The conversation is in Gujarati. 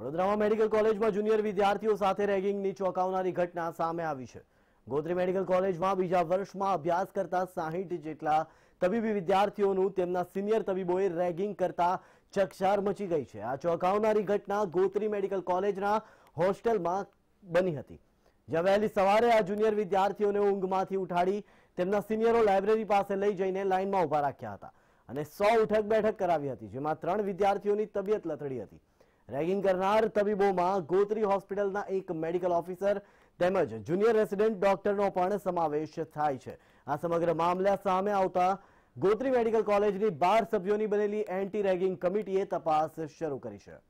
વડોદરામાં મેડિકલ કોલેજમાં જુનિયર વિદ્યાર્થીઓ સાથે રેગિંગની ચોંકાવનારી ઘટના સામે આવી છે ગોત્રી મેડિકલ કોલેજમાં બીજા વર્ષમાં અભ્યાસ કરતા સાહીઠ જેટલા તબીબી વિદ્યાર્થીઓનું તેમના સિનિયર તબીબોએ રેગિંગ કરતા ચકચાર મચી ગઈ છે આ ચોંકાવનારી ઘટના ગોત્રી મેડિકલ કોલેજના હોસ્ટેલમાં બની હતી જ્યાં વહેલી સવારે આ જુનિયર વિદ્યાર્થીઓને ઊંઘમાંથી ઉઠાડી તેમના સિનિયરો લાઇબ્રેરી પાસે લઈ જઈને લાઇનમાં ઊભા રાખ્યા હતા અને સો ઉઠક બેઠક કરાવી હતી જેમાં ત્રણ વિદ્યાર્થીઓની તબિયત લથડી હતી રેગિંગ કરનાર તબીબોમાં ગોત્રી હોસ્પિટલના એક મેડિકલ ઓફિસર તેમજ જુનિયર રેસિડેન્ટ ડોક્ટરનો પણ સમાવેશ થાય છે આ સમગ્ર મામલા સામે આવતા ગોત્રી મેડિકલ કોલેજની બાર સભ્યોની બનેલી એન્ટી રેગિંગ કમિટીએ તપાસ શરૂ કરી છે